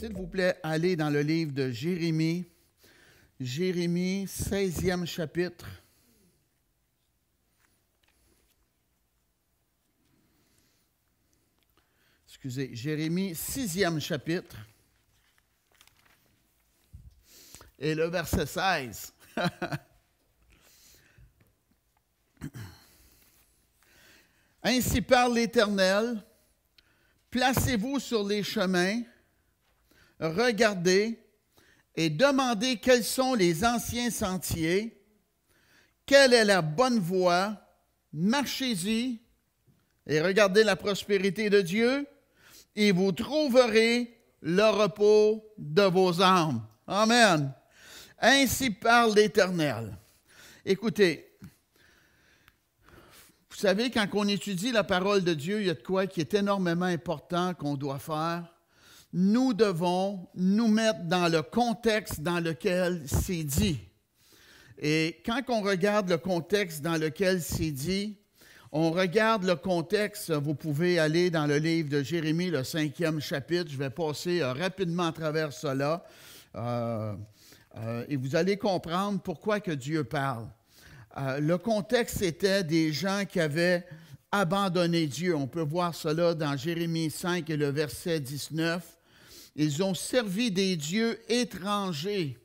s'il vous plaît, allez dans le livre de Jérémie. Jérémie, 16e chapitre. Excusez, Jérémie, 6e chapitre. Et le verset 16. Ainsi parle l'Éternel, placez-vous sur les chemins regardez et demandez quels sont les anciens sentiers, quelle est la bonne voie, marchez-y et regardez la prospérité de Dieu, et vous trouverez le repos de vos âmes. Amen. Ainsi parle l'Éternel. Écoutez, vous savez, quand on étudie la parole de Dieu, il y a de quoi qui est énormément important qu'on doit faire nous devons nous mettre dans le contexte dans lequel c'est dit. Et quand on regarde le contexte dans lequel c'est dit, on regarde le contexte, vous pouvez aller dans le livre de Jérémie, le cinquième chapitre, je vais passer euh, rapidement à travers cela, euh, euh, et vous allez comprendre pourquoi que Dieu parle. le contexte était des gens qui avaient abandonné Dieu. On peut voir cela dans Jérémie 5 et le verset 19. Ils ont servi des dieux étrangers.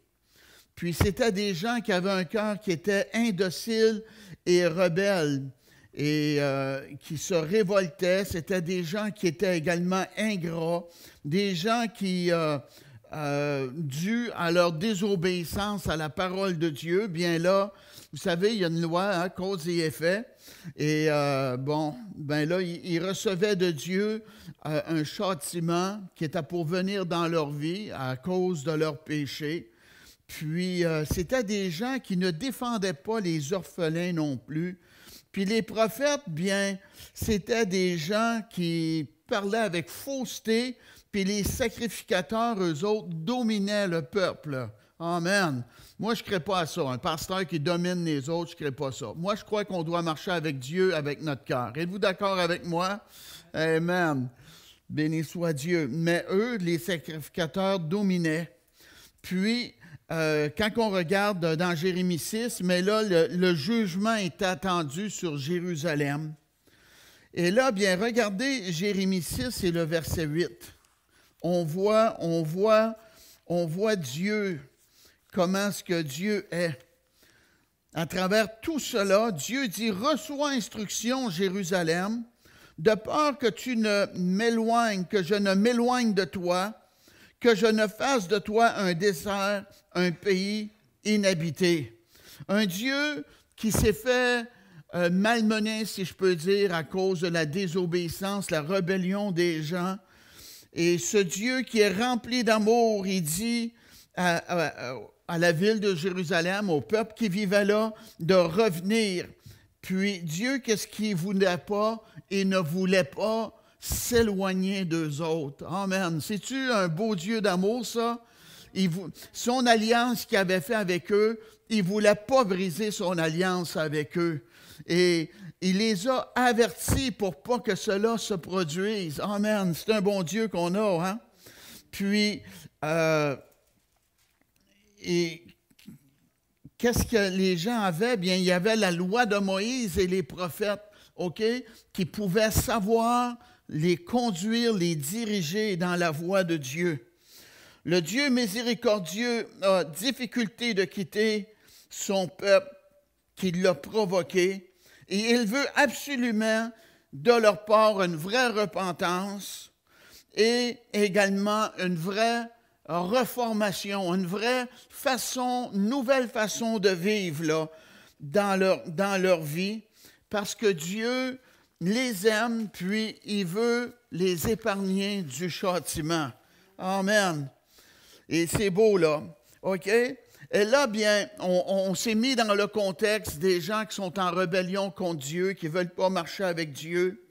Puis c'était des gens qui avaient un cœur qui était indocile et rebelle et euh, qui se révoltaient. C'était des gens qui étaient également ingrats, des gens qui euh, euh, dû à leur désobéissance à la parole de Dieu, bien là, vous savez, il y a une loi, hein, cause et effet. Et euh, bon, ben là, ils, recevaient de Dieu euh, un châtiment qui était à pourvenir dans leur vie à cause de leur péché. Puis, c'était des gens qui ne défendaient pas les orphelins non plus. Puis les prophètes, bien, c'était des gens qui parlaient avec fausseté, puis les sacrificateurs, eux autres, dominaient le peuple. Amen. Moi, je ne crée pas ça. Un pasteur qui domine les autres, je ne crée pas ça. Moi, je crois qu'on doit marcher avec Dieu, avec notre cœur. Êtes-vous d'accord avec moi? Amen. Béni soit Dieu. Mais eux, les sacrificateurs, dominaient. Puis, euh, quand on regarde dans Jérémie 6, mais là, le, le jugement est attendu sur Jérusalem. Et là, bien, regardez Jérémie 6 et le verset 8 on voit, on voit, on voit Dieu, comment ce que Dieu est. À travers tout cela, Dieu dit, reçois instruction, Jérusalem, de peur que tu ne m'éloignes, que je ne m'éloigne de toi, que je ne fasse de toi un désert, un pays inhabité. Un Dieu qui s'est fait euh, malmener, si je peux dire, à cause de la désobéissance, la rébellion des gens, et ce Dieu qui est rempli d'amour, il dit à, la ville de Jérusalem, au peuple qui vivait là, de revenir. Puis Dieu, qu'est-ce qui ne voulait pas et ne voulait pas s'éloigner d'eux autres. Amen. C'est-tu un beau Dieu d'amour, ça? son alliance qu'il avait fait avec eux, il ne voulait pas briser son alliance avec eux. Et il les a avertis pour pas que cela se produise. Amen. C'est un bon Dieu qu'on a. Hein? Puis, euh, et qu'est-ce que les gens avaient? Bien, il y avait la loi de Moïse et les prophètes, OK, qui pouvaient savoir les conduire, les diriger dans la voie de Dieu. Le Dieu miséricordieux a difficulté de quitter son peuple qui l'a provoqué et il veut absolument de leur part une vraie repentance et également une vraie reformation, une vraie façon, nouvelle façon de vivre là, dans, leur, dans leur vie, parce que Dieu les aime, puis il veut les épargner du châtiment. Amen. Et c'est beau, là. OK? Et là, bien, on, s'est mis dans le contexte des gens qui sont en rébellion contre Dieu, qui ne veulent pas marcher avec Dieu.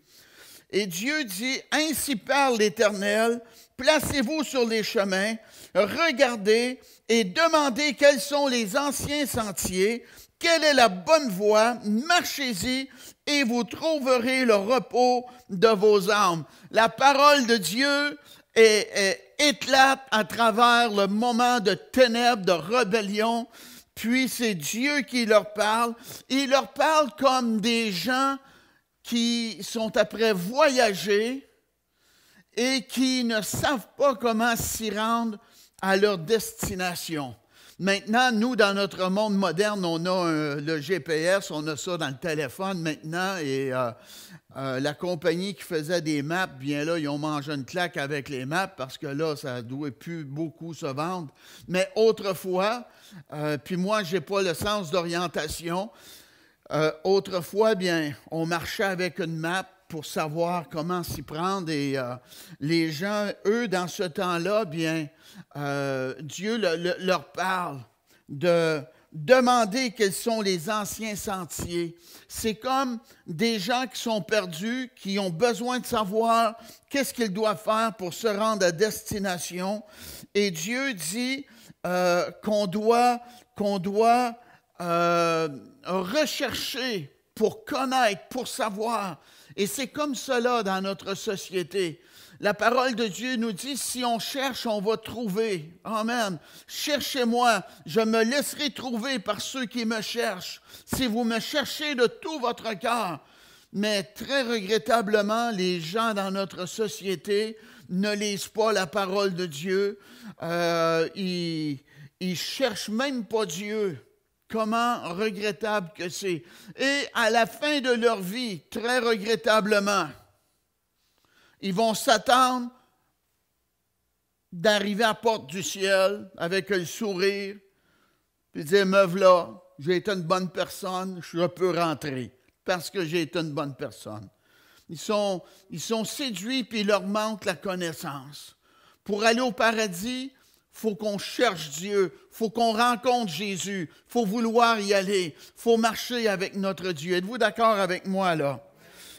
Et Dieu dit, Ainsi parle l'Éternel, placez-vous sur les chemins, regardez et demandez quels sont les anciens sentiers, quelle est la bonne voie, marchez-y et vous trouverez le repos de vos âmes. La parole de Dieu est, éclatent à travers le moment de ténèbres, de rébellion. Puis c'est Dieu qui leur parle. Il leur parle comme des gens qui sont après voyager et qui ne savent pas comment s'y rendre à leur destination. Maintenant, nous, dans notre monde moderne, on a euh, le GPS, on a ça dans le téléphone maintenant, et euh, euh, la compagnie qui faisait des maps, bien là, ils ont mangé une claque avec les maps parce que là, ça ne doit plus beaucoup se vendre. Mais autrefois, puis moi, je n'ai pas le sens d'orientation. autrefois, bien, on marchait avec une map, pour savoir comment s'y prendre. Et euh, les gens, eux, dans ce temps-là, bien, euh, Dieu leur parle de demander quels sont les anciens sentiers. C'est comme des gens qui sont perdus, qui ont besoin de savoir qu'est-ce qu'ils doivent faire pour se rendre à destination. Et Dieu dit euh, qu'on doit, qu'on doit rechercher pour connaître, pour savoir et c'est comme cela dans notre société. La parole de Dieu nous dit, si on cherche, on va trouver. Amen. Cherchez-moi, je me laisserai trouver par ceux qui me cherchent, si vous me cherchez de tout votre cœur. Mais très regrettablement, les gens dans notre société ne lisent pas la parole de Dieu. Euh, ils, ils cherchent même pas Dieu. Comment regrettable que c'est. Et à la fin de leur vie, très regrettablement, ils vont s'attendre d'arriver à la porte du ciel avec un sourire, puis dire, meuf là, j'ai été une bonne personne, je peux rentrer parce que j'ai été une bonne personne. Ils sont, séduits, puis leur manque la connaissance. Pour aller au paradis, faut qu'on cherche Dieu, faut qu'on rencontre Jésus, faut vouloir y aller, faut marcher avec notre Dieu. Êtes-vous d'accord avec moi là?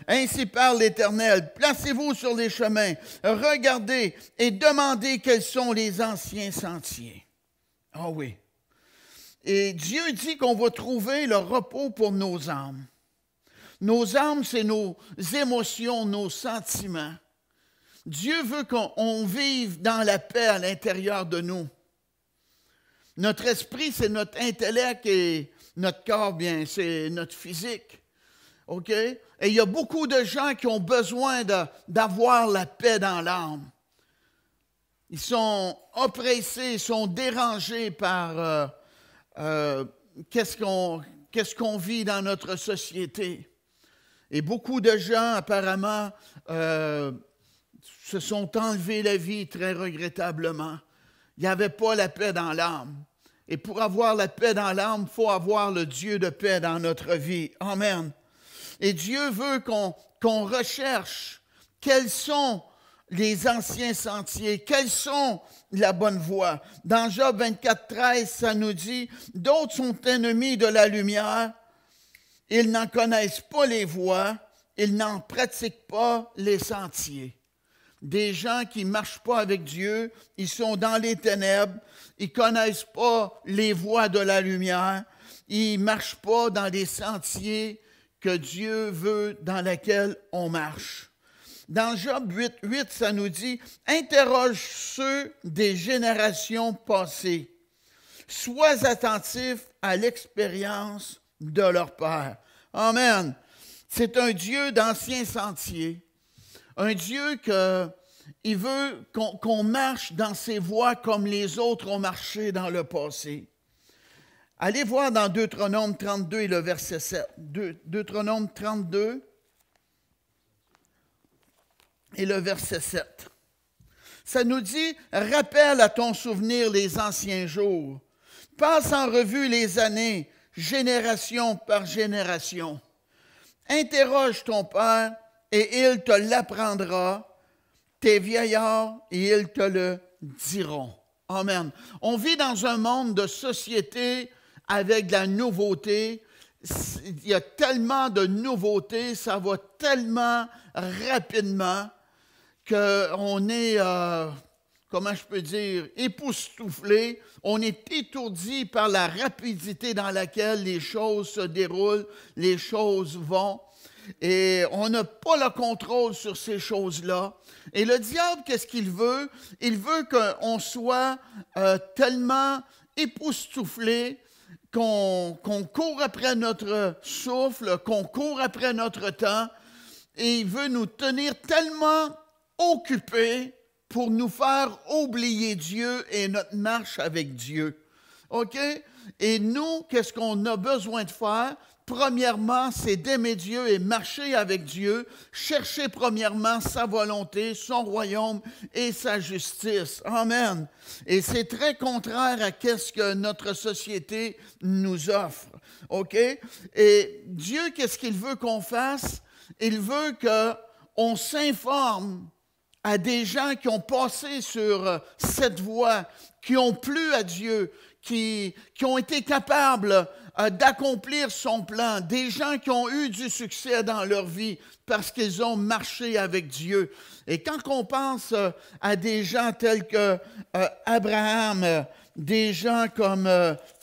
Ainsi parle l'Éternel, placez-vous sur les chemins, regardez et demandez quels sont les anciens sentiers. Ah oui. Et Dieu dit qu'on va trouver le repos pour nos âmes. Nos âmes, c'est nos émotions, nos sentiments. Dieu veut qu'on vive dans la paix à l'intérieur de nous. Notre esprit, c'est notre intellect et notre corps, bien, c'est notre physique. OK? Et il y a beaucoup de gens qui ont besoin d'avoir la paix dans l'âme. Ils sont oppressés, ils sont dérangés par euh, euh, qu'est-ce qu'on vit dans notre société. Et beaucoup de gens, apparemment, euh, se sont enlevés la vie très regrettablement. Il n'y avait pas la paix dans l'âme. Et pour avoir la paix dans l'âme, il faut avoir le Dieu de paix dans notre vie. Amen. Et Dieu veut qu'on recherche quels sont les anciens sentiers, quelles sont la bonne voie. Dans Job 24, 13, ça nous dit, d'autres sont ennemis de la lumière, ils n'en connaissent pas les voies, ils n'en pratiquent pas les sentiers des gens qui ne marchent pas avec Dieu, ils sont dans les ténèbres, ils ne connaissent pas les voies de la lumière, ils ne marchent pas dans les sentiers que Dieu veut, dans lesquels on marche. Dans Job 8, 8, ça nous dit, interroge ceux des générations passées. Sois attentif à l'expérience de leur Père. Amen. C'est un Dieu d'anciens sentiers. Un Dieu que il veut qu'on marche dans ses voies comme les autres ont marché dans le passé. Allez voir dans Deutéronome 32 et le verset 7. Deuteronome 32 et le verset 7. Ça nous dit, rappelle à ton souvenir les anciens jours. Passe en revue les années, génération par génération. Interroge ton Père et il te l'apprendra. Tes vieillards et ils te le diront. Amen. On vit dans un monde de société avec de la nouveauté. Il y a tellement de nouveautés, ça va tellement rapidement qu'on est, euh, comment je peux dire, époustouflé. On est étourdi par la rapidité dans laquelle les choses se déroulent, les choses vont et on n'a pas le contrôle sur ces choses-là. Et le diable, qu'est-ce qu'il veut? Il veut qu'on soit euh, tellement époustouflé qu'on court après notre souffle, qu'on court après notre temps, et il veut nous tenir tellement occupés pour nous faire oublier Dieu et notre marche avec Dieu. OK? Et nous, qu'est-ce qu'on a besoin de faire? Premièrement, c'est d'aimer Dieu et marcher avec Dieu, chercher premièrement sa volonté, son royaume et sa justice. Amen. Et c'est très contraire à qu'est-ce que notre société nous offre. OK Et Dieu qu'est-ce qu'il veut qu'on fasse Il veut qu'on s'informe à des gens qui ont passé sur euh, cette voie, qui ont plu à Dieu, qui, qui ont été capables euh, d'accomplir son plan, des gens qui ont eu du succès dans leur vie parce qu'ils ont marché avec Dieu. Et quand on pense euh, à des gens tels que euh, Abraham, des gens comme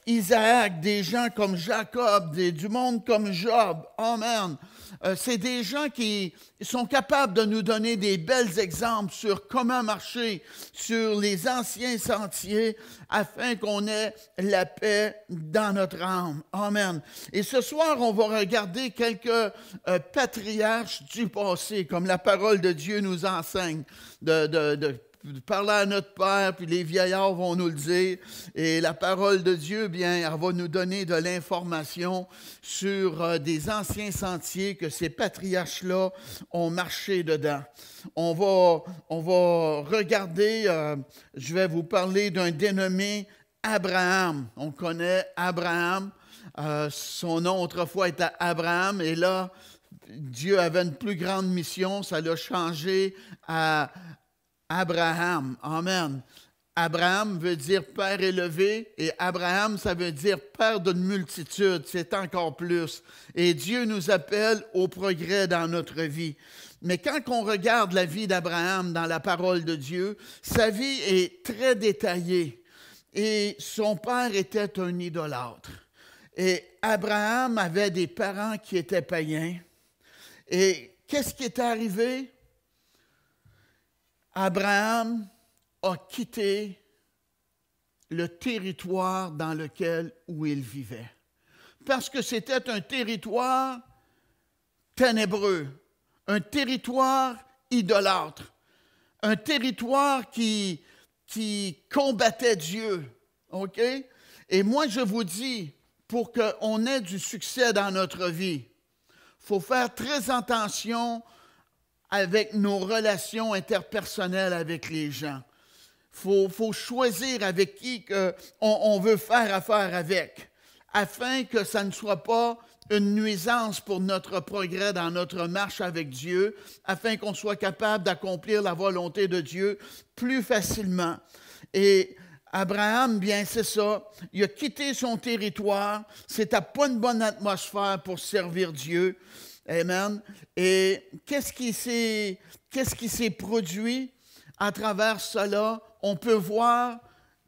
Isaac, des gens comme Jacob, des, du monde comme Job. Amen. Euh, c'est des gens qui sont capables de nous donner des belles exemples sur comment marcher sur les anciens sentiers afin qu'on ait la paix dans notre âme. Amen. Et ce soir, on va regarder quelques euh, patriarches du passé, comme la parole de Dieu nous enseigne, de, de, de parler à notre Père, puis les vieillards vont nous le dire. Et la parole de Dieu, bien, elle va nous donner de l'information sur euh, des anciens sentiers que ces patriarches-là ont marché dedans. On va, on va regarder, euh, je vais vous parler d'un dénommé Abraham. On connaît Abraham. Euh, son nom autrefois était Abraham, et là, Dieu avait une plus grande mission, ça l'a changé à Abraham. Amen. Abraham veut dire Père élevé et Abraham, ça veut dire Père d'une multitude, c'est encore plus. Et Dieu nous appelle au progrès dans notre vie. Mais quand on regarde la vie d'Abraham dans la parole de Dieu, sa vie est très détaillée. Et son père était un idolâtre. Et Abraham avait des parents qui étaient païens. Et qu'est-ce qui est arrivé? Abraham a quitté le territoire dans lequel où il vivait. Parce que c'était un territoire ténébreux, un territoire idolâtre, un territoire qui, qui combattait Dieu. OK? Et moi, je vous dis, pour qu'on ait du succès dans notre vie, il faut faire très attention avec nos relations interpersonnelles avec les gens. Il faut, choisir avec qui que on, veut faire affaire avec, afin que ça ne soit pas une nuisance pour notre progrès dans notre marche avec Dieu, afin qu'on soit capable d'accomplir la volonté de Dieu plus facilement. Et Abraham, bien c'est ça, il a quitté son territoire, c'était pas une bonne atmosphère pour servir Dieu. Amen. Et qu'est-ce qui s'est, quest produit à travers cela? On peut voir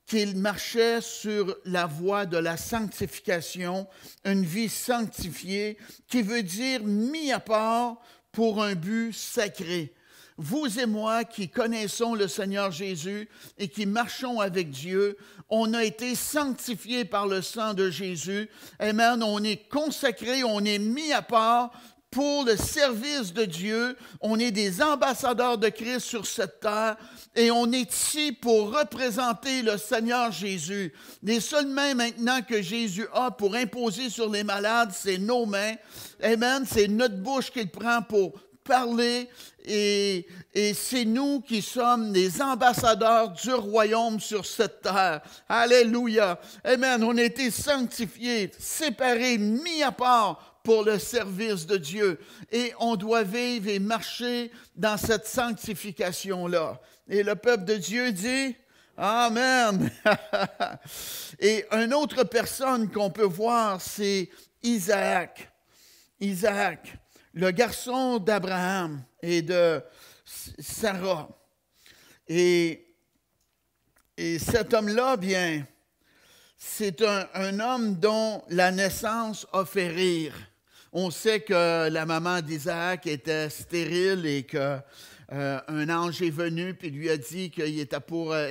qu'il marchait sur la voie de la sanctification, une vie sanctifiée, qui veut dire mis à part pour un but sacré. Vous et moi qui connaissons le Seigneur Jésus et qui marchons avec Dieu, on a été sanctifiés par le sang de Jésus. Amen. On est consacré, on est mis à part pour le service de Dieu. On est des ambassadeurs de Christ sur cette terre et on est ici pour représenter le Seigneur Jésus. Les seules mains maintenant que Jésus a pour imposer sur les malades, c'est nos mains. Amen, c'est notre bouche qu'il prend pour parler et, et c'est nous qui sommes les ambassadeurs du royaume sur cette terre. Alléluia. Amen. On a été sanctifiés, séparés, mis à part pour le service de Dieu. Et on doit vivre et marcher dans cette sanctification-là. Et le peuple de Dieu dit, Amen. et une autre personne qu'on peut voir, c'est Isaac. Isaac, le garçon d'Abraham et de Sarah. Et, et cet homme-là, bien, c'est un, un, homme dont la naissance a fait rire. On sait que la maman d'Isaac était stérile et que euh, un ange est venu puis lui a dit qu'il était pour, euh,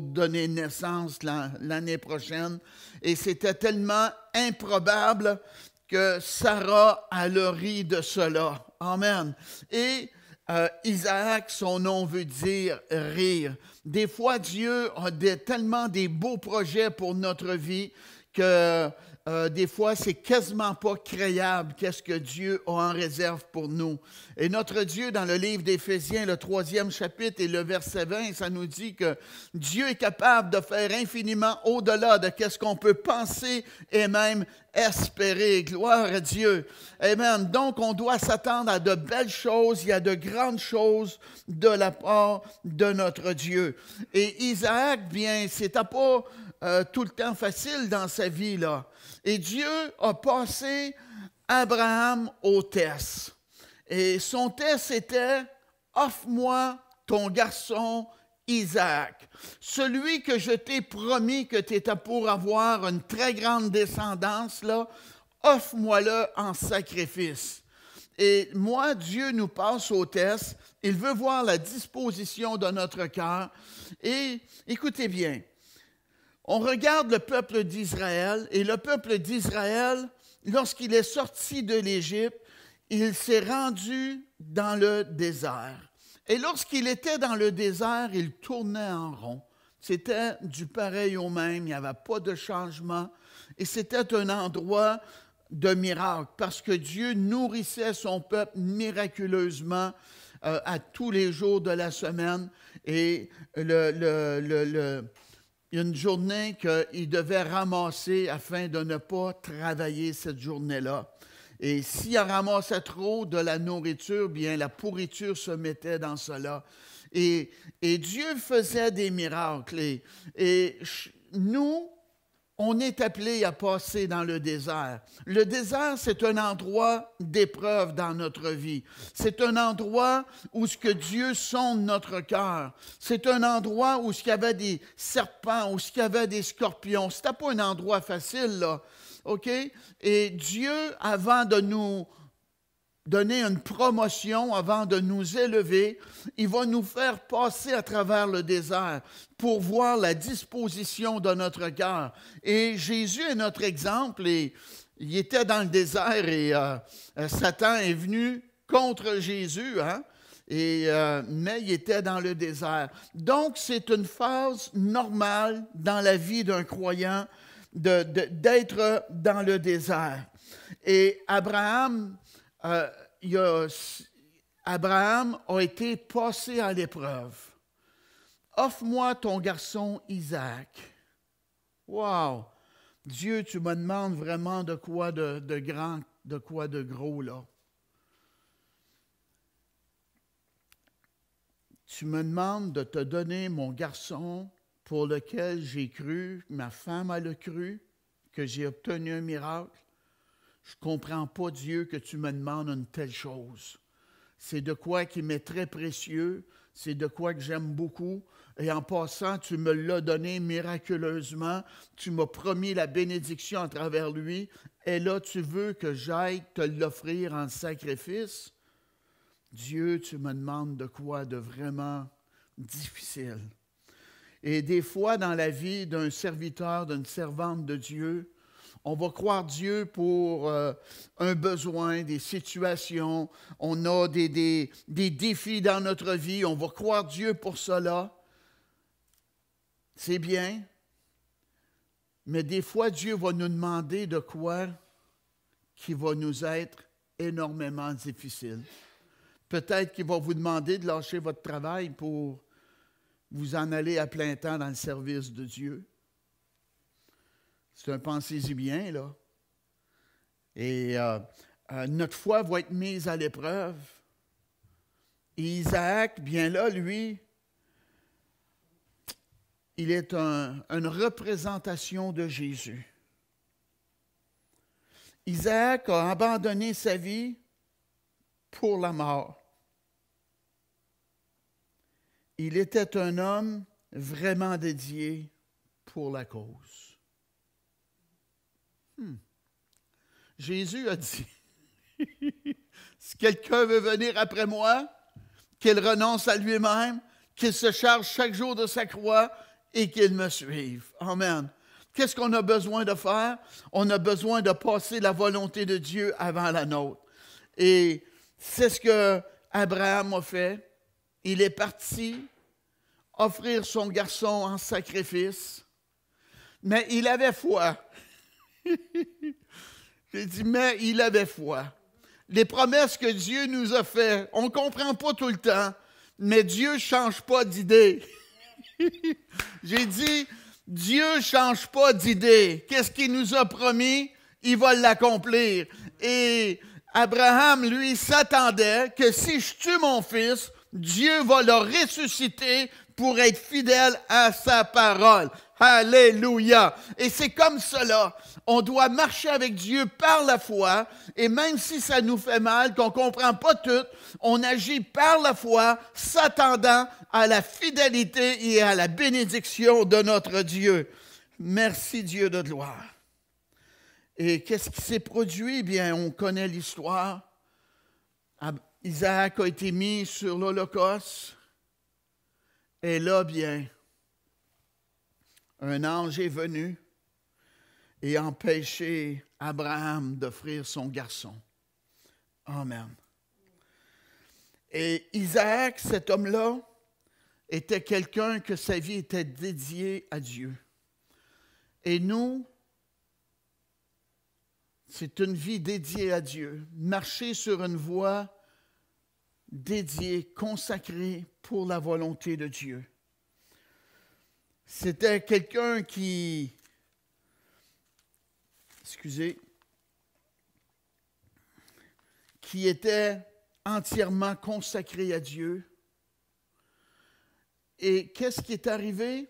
donner naissance l'année prochaine. Et c'était tellement improbable que Sarah a le ri de cela. Amen. Et euh, Isaac, son nom veut dire rire. Des fois, Dieu a tellement des beaux projets pour notre vie que euh, des fois, c'est quasiment pas créable qu'est-ce que Dieu a en réserve pour nous. Et notre Dieu, dans le livre d'Éphésiens, le troisième chapitre et le verset 20, ça nous dit que Dieu est capable de faire infiniment au-delà de qu'est-ce qu'on peut penser et même espérer. Gloire à Dieu. Amen. Donc, on doit s'attendre à de belles choses. Il y a de grandes choses de la part de notre Dieu. Et Isaac, bien, c'était pas euh, tout le temps facile dans sa vie, là. Et Dieu a passé Abraham au test. Et son test était, offre-moi ton garçon Isaac, celui que je t'ai promis que tu étais pour avoir une très grande descendance, là, offre-moi-le en sacrifice. Et moi, Dieu nous passe au test. Il veut voir la disposition de notre cœur. Et écoutez bien, on regarde le peuple d'Israël et le peuple d'Israël, lorsqu'il est sorti de l'Égypte, il s'est rendu dans le désert. Et lorsqu'il était dans le désert, il tournait en rond. C'était du pareil au même, il n'y avait pas de changement. Et c'était un endroit de miracle, parce que Dieu nourrissait son peuple miraculeusement euh, à tous les jours de la semaine. Et le, le une journée qu'il devait ramasser afin de ne pas travailler cette journée-là. Et s'il ramassait trop de la nourriture, bien la pourriture se mettait dans cela. Et, et Dieu faisait des miracles. et nous, on est appelé à passer dans le désert. Le désert, c'est un endroit d'épreuve dans notre vie. C'est un endroit où ce que Dieu sonde notre cœur. C'est un endroit où ce y avait des serpents, où ce y avait des scorpions. n'était pas un endroit facile, là. OK? Et Dieu, avant de nous donner une promotion avant de nous élever. Il va nous faire passer à travers le désert pour voir la disposition de notre cœur. Et Jésus est notre exemple il était dans le désert et euh, euh, Satan est venu contre Jésus, hein? Et, euh, mais il était dans le désert. Donc, c'est une phase normale dans la vie d'un croyant d'être dans le désert. Et Abraham euh, Abraham a été passé à l'épreuve. Offre-moi ton garçon Isaac. Wow! Dieu, tu me demandes vraiment de quoi de, de grand, de quoi de gros, là. Tu me demandes de te donner mon garçon pour lequel j'ai cru, ma femme a le cru, que j'ai obtenu un miracle. Je comprends pas, Dieu, que tu me demandes une telle chose. C'est de quoi qui m'est très précieux, c'est de quoi que j'aime beaucoup. Et en passant, tu me l'as donné miraculeusement. Tu m'as promis la bénédiction à travers lui. Et là, tu veux que j'aille te l'offrir en sacrifice. Dieu, tu me demandes de quoi de vraiment difficile. Et des fois, dans la vie d'un serviteur, d'une servante de Dieu, on va croire Dieu pour euh, un besoin, des situations. On a des, des défis dans notre vie. On va croire Dieu pour cela. C'est bien. Mais des fois, Dieu va nous demander de quoi qui va nous être énormément difficile. Peut-être qu'il va vous demander de lâcher votre travail pour vous en aller à plein temps dans le service de Dieu. C'est un pensez-y bien, là. Et euh, euh, notre foi va être mise à l'épreuve. Isaac, bien là, lui, il est une représentation de Jésus. Isaac a abandonné sa vie pour la mort. Il était un homme vraiment dédié pour la cause. Hmm. Jésus a dit, si quelqu'un veut venir après moi, qu'il renonce à lui-même, qu'il se charge chaque jour de sa croix et qu'il me suive. Amen. Qu'est-ce qu'on a besoin de faire? On a besoin de passer la volonté de Dieu avant la nôtre. Et c'est ce que Abraham a fait. Il est parti offrir son garçon en sacrifice, mais il avait foi. J'ai dit, mais il avait foi. Les promesses que Dieu nous a faites, on ne comprend pas tout le temps, mais Dieu ne change pas d'idée. J'ai dit, Dieu ne change pas d'idée. Qu'est-ce qu'il nous a promis? Il va l'accomplir. Et Abraham, lui, s'attendait que si je tue mon fils, Dieu va le ressusciter pour être fidèle à sa parole. Alléluia. Et c'est comme cela. On doit marcher avec Dieu par la foi. Et même si ça nous fait mal, qu'on ne comprend pas tout, on agit par la foi, s'attendant à la fidélité et à la bénédiction de notre Dieu. Merci Dieu de gloire. Et qu'est-ce qui s'est produit? Bien, on connaît l'histoire. Isaac a été mis sur l'Holocauste. Et là, bien, un ange est venu et empêchait Abraham d'offrir son garçon. Amen. Et Isaac, cet homme-là, était quelqu'un que sa vie était dédiée à Dieu. Et nous, c'est une vie dédiée à Dieu, marcher sur une voie dédiée, consacrée pour la volonté de Dieu. C'était quelqu'un qui... Excusez. Qui était entièrement consacré à Dieu. Et qu'est-ce qui est arrivé?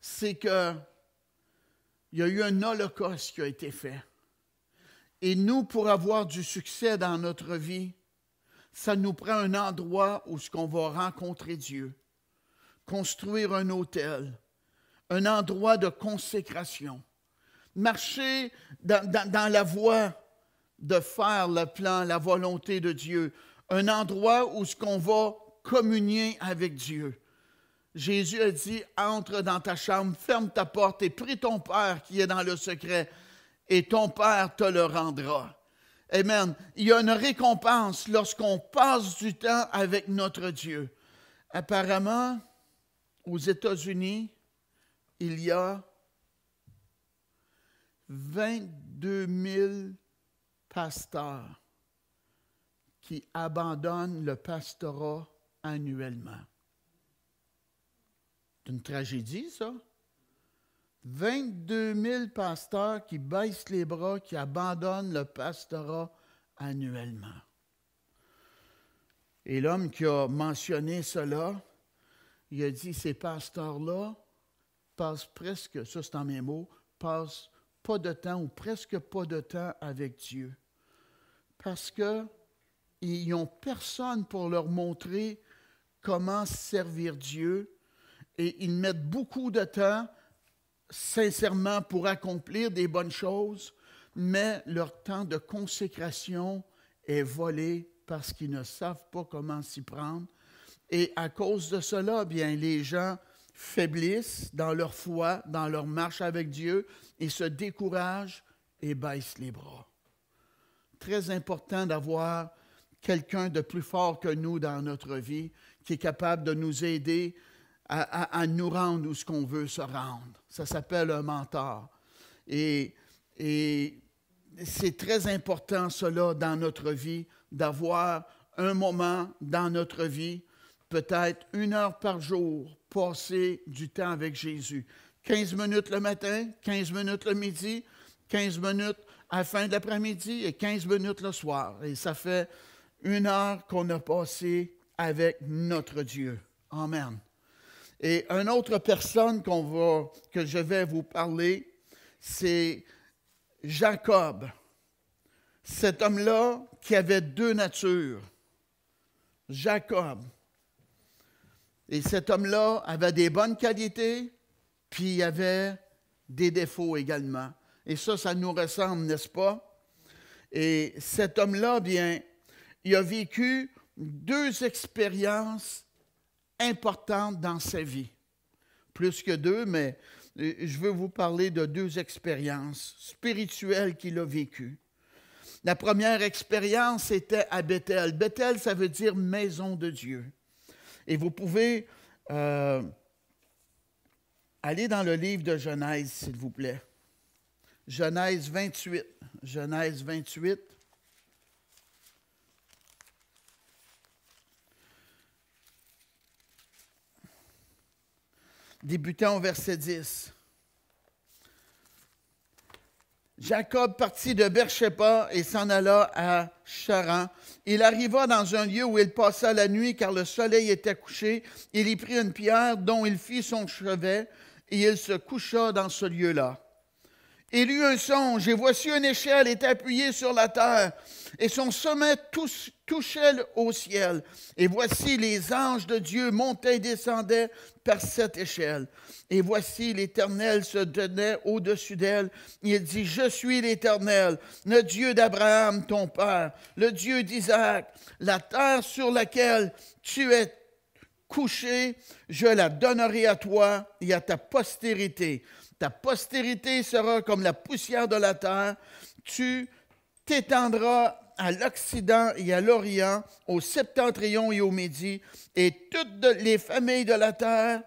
C'est que il y a eu un holocauste qui a été fait. Et nous, pour avoir du succès dans notre vie, ça nous prend un endroit où ce qu'on va rencontrer Dieu construire un hôtel, un endroit de consécration, marcher dans, la voie de faire le plan, la volonté de Dieu, un endroit où ce qu'on va communier avec Dieu. Jésus a dit, entre dans ta chambre, ferme ta porte et prie ton Père qui est dans le secret, et ton Père te le rendra. Amen. Il y a une récompense lorsqu'on passe du temps avec notre Dieu. Apparemment, aux États-Unis, il y a 22 000 pasteurs qui abandonnent le pastorat annuellement. C'est une tragédie, ça. 22 000 pasteurs qui baissent les bras, qui abandonnent le pastorat annuellement. Et l'homme qui a mentionné cela, il a dit ces pasteurs-là passent presque, ça c'est en mes mots, passent pas de temps ou presque pas de temps avec Dieu. Parce que ils n'ont personne pour leur montrer comment servir Dieu et ils mettent beaucoup de temps sincèrement pour accomplir des bonnes choses, mais leur temps de consécration est volé parce qu'ils ne savent pas comment s'y prendre et à cause de cela, bien, les gens faiblissent dans leur foi, dans leur marche avec Dieu, et se découragent et baissent les bras. Très important d'avoir quelqu'un de plus fort que nous dans notre vie, qui est capable de nous aider à, nous rendre où ce qu'on veut se rendre. Ça s'appelle un mentor. Et, et c'est très important cela dans notre vie, d'avoir un moment dans notre vie peut-être une heure par jour, passer du temps avec Jésus. 15 minutes le matin, 15 minutes le midi, 15 minutes à la fin de l'après-midi et 15 minutes le soir. Et ça fait une heure qu'on a passé avec notre Dieu. Amen. Et une autre personne qu'on que je vais vous parler, c'est Jacob. Cet homme-là qui avait deux natures. Jacob, et cet homme-là avait des bonnes qualités, puis il avait des défauts également. Et ça, ça nous ressemble, n'est-ce pas? Et cet homme-là, bien, il a vécu deux expériences importantes dans sa vie. Plus que deux, mais euh, je veux vous parler de deux expériences spirituelles qu'il a vécues. La première expérience était à Bethel. Bethel, ça veut dire maison de Dieu. Et vous pouvez euh, aller dans le livre de Genèse, s'il vous plaît. Genèse 28. Genèse 28. Débutant au verset 10. Jacob partit de Beersheba et s'en alla à Charan. Il arriva dans un lieu où il passa la nuit car le soleil était couché. Il y prit une pierre dont il fit son chevet et il se coucha dans ce lieu-là. Il eut un songe, et voici une échelle est appuyée sur la terre, et son sommet touchait au ciel. Et voici les anges de Dieu montaient et descendaient par cette échelle. Et voici l'Éternel se tenait au-dessus d'elle. Il dit, je suis l'Éternel, le Dieu d'Abraham, ton père, le Dieu d'Isaac, la terre sur laquelle tu es couché, je la donnerai à toi et à ta postérité ta postérité sera comme la poussière de la terre. Tu t'étendras à l'Occident et à l'Orient, au septentrion et au Midi, et toutes les familles de la terre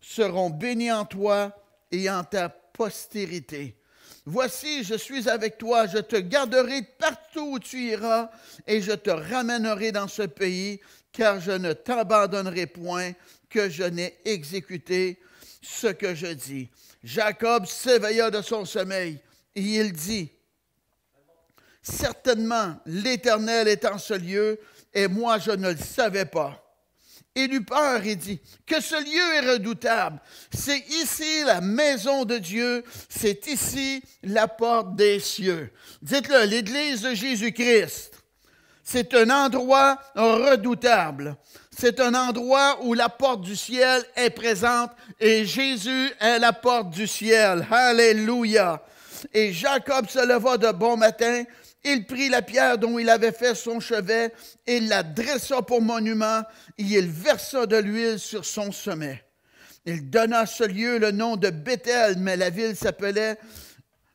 seront bénies en toi et en ta postérité. Voici, je suis avec toi, je te garderai partout où tu iras, et je te ramènerai dans ce pays, car je ne t'abandonnerai point que je n'ai exécuté ce que je dis. Jacob s'éveilla de son sommeil et il dit, Certainement, l'Éternel est en ce lieu, et moi je ne le savais pas. Il eut peur et dit, que ce lieu est redoutable. C'est ici la maison de Dieu, c'est ici la porte des cieux. Dites-le, l'Église de Jésus-Christ, c'est un endroit redoutable c'est un endroit où la porte du ciel est présente et Jésus est la porte du ciel. Alléluia. Et Jacob se leva de bon matin, il prit la pierre dont il avait fait son chevet, il la dressa pour monument, et il versa de l'huile sur son sommet. Il donna à ce lieu le nom de Bethel, mais la ville s'appelait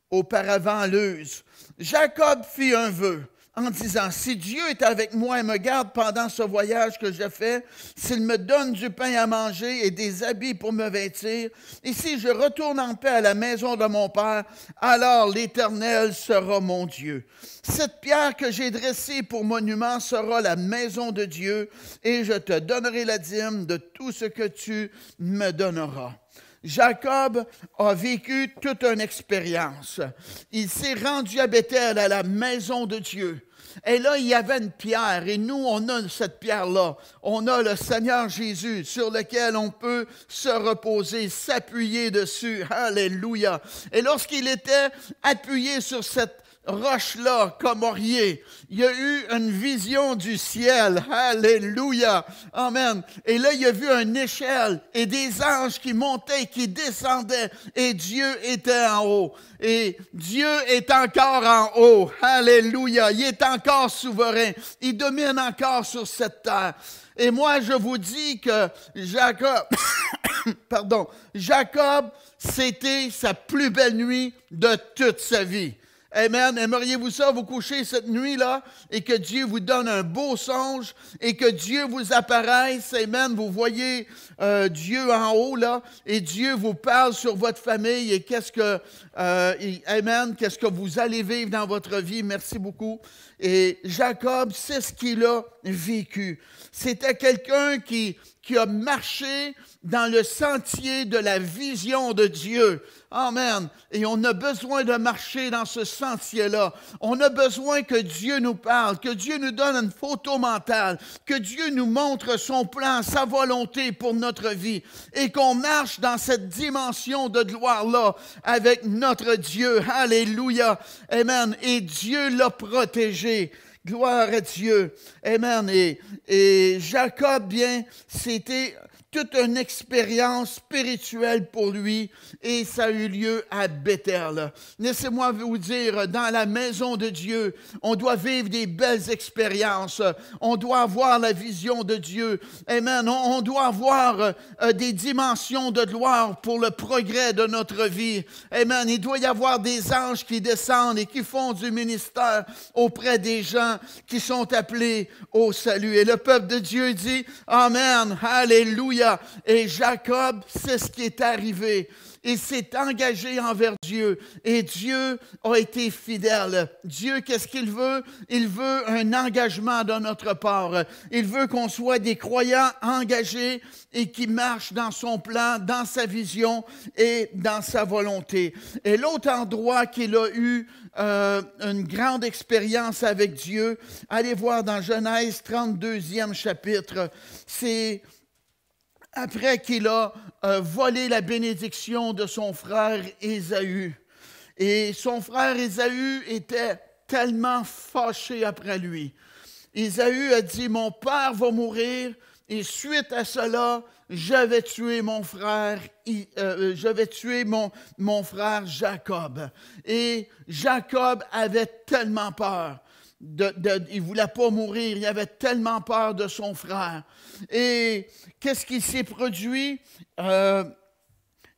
auparavant Luz. Jacob fit un vœu en disant, si Dieu est avec moi et me garde pendant ce voyage que je fais, s'il me donne du pain à manger et des habits pour me vêtir, et si je retourne en paix à la maison de mon Père, alors l'Éternel sera mon Dieu. Cette pierre que j'ai dressée pour monument sera la maison de Dieu, et je te donnerai la dîme de tout ce que tu me donneras. Jacob a vécu toute une expérience. Il s'est rendu à Bethel, à la maison de Dieu. Et là, il y avait une pierre, et nous, on a cette pierre-là. On a le Seigneur Jésus sur lequel on peut se reposer, s'appuyer dessus. Alléluia. Et lorsqu'il était appuyé sur cette Roche-là, comme orier, Il a eu une vision du ciel. Alléluia. Amen. Et là, il a vu une échelle et des anges qui montaient, qui descendaient. Et Dieu était en haut. Et Dieu est encore en haut. Alléluia. Il est encore souverain. Il domine encore sur cette terre. Et moi, je vous dis que Jacob, pardon, Jacob, c'était sa plus belle nuit de toute sa vie. Amen. Aimeriez-vous ça, vous coucher cette nuit-là et que Dieu vous donne un beau songe et que Dieu vous apparaisse. Amen. Vous voyez euh, Dieu en haut, là, et Dieu vous parle sur votre famille et qu'est-ce que, euh, Amen, qu'est-ce que vous allez vivre dans votre vie. Merci beaucoup. Et Jacob, c'est ce qu'il a vécu. C'était quelqu'un qui, qui a marché dans le sentier de la vision de Dieu. Amen. Et on a besoin de marcher dans ce sentier là On a besoin que Dieu nous parle, que Dieu nous donne une photo mentale, que Dieu nous montre son plan, sa volonté pour notre vie et qu'on marche dans cette dimension de gloire-là avec notre Dieu. Alléluia. Amen. Et Dieu l'a protégé. Gloire à Dieu. Amen. et Jacob, bien, c'était toute une expérience spirituelle pour lui et ça a eu lieu à Bethel. Laissez-moi vous dire, dans la maison de Dieu, on doit vivre des belles expériences. On doit avoir la vision de Dieu. Amen. On doit avoir euh, des dimensions de gloire pour le progrès de notre vie. Amen. Il doit y avoir des anges qui descendent et qui font du ministère auprès des gens qui sont appelés au salut. Et le peuple de Dieu dit, Amen. Alléluia. Et Jacob, c'est ce qui est arrivé. Il s'est engagé envers Dieu et Dieu a été fidèle. Dieu, qu'est-ce qu'il veut? Il veut un engagement de notre part. Il veut qu'on soit des croyants engagés et qui marchent dans son plan, dans sa vision et dans sa volonté. Et l'autre endroit qu'il a eu euh, une grande expérience avec Dieu, allez voir dans Genèse 32e chapitre, c'est après qu'il a euh, volé la bénédiction de son frère Ésaü. Et son frère Ésaü était tellement fâché après lui. Ésaü a dit, mon père va mourir, et suite à cela, j'avais tué mon frère, euh, euh, j'avais tué mon, mon frère Jacob. Et Jacob avait tellement peur il voulait pas mourir, il avait tellement peur de son frère. Et qu'est-ce qui s'est produit? Euh,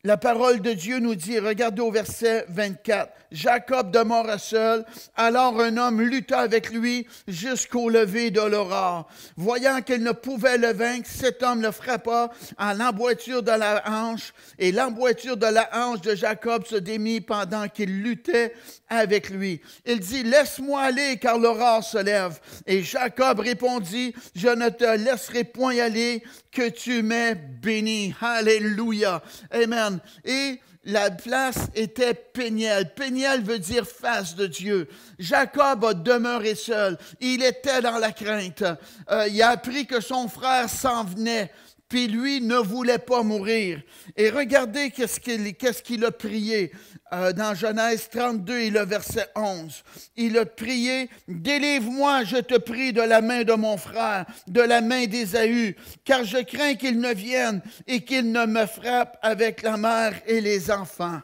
la parole de Dieu nous dit, regardez au verset 24, Jacob demeura seul, alors un homme lutta avec lui jusqu'au lever de l'aurore. Voyant qu'il ne pouvait le vaincre, cet homme le frappa à l'emboîture de la hanche, et l'emboîture de la hanche de Jacob se démit pendant qu'il luttait, avec lui. Il dit, laisse-moi aller car l'aurore se lève. Et Jacob répondit, je ne te laisserai point aller que tu m'aies béni. Alléluia. Amen. Et la place était Péniel. Péniel veut dire face de Dieu. Jacob a demeuré seul. Il était dans la crainte. Euh, il a appris que son frère s'en venait puis lui ne voulait pas mourir. Et regardez qu'est-ce qu'il quest a prié euh, dans Genèse 32 il le verset 11. Il a prié, délivre-moi, je te prie, de la main de mon frère, de la main d'Ésaü, car je crains qu'il ne vienne et qu'il ne me frappe avec la mère et les enfants.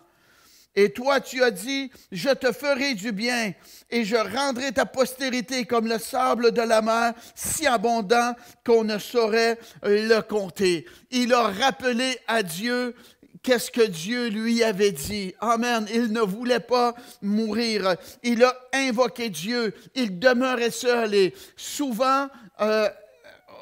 Et toi, tu as dit, je te ferai du bien, et je rendrai ta postérité comme le sable de la mer, si abondant qu'on ne saurait le compter. Il a rappelé à Dieu qu'est-ce que Dieu lui avait dit. Amen. Il ne voulait pas mourir. Il a invoqué Dieu. Il demeurait seul. Et souvent, euh,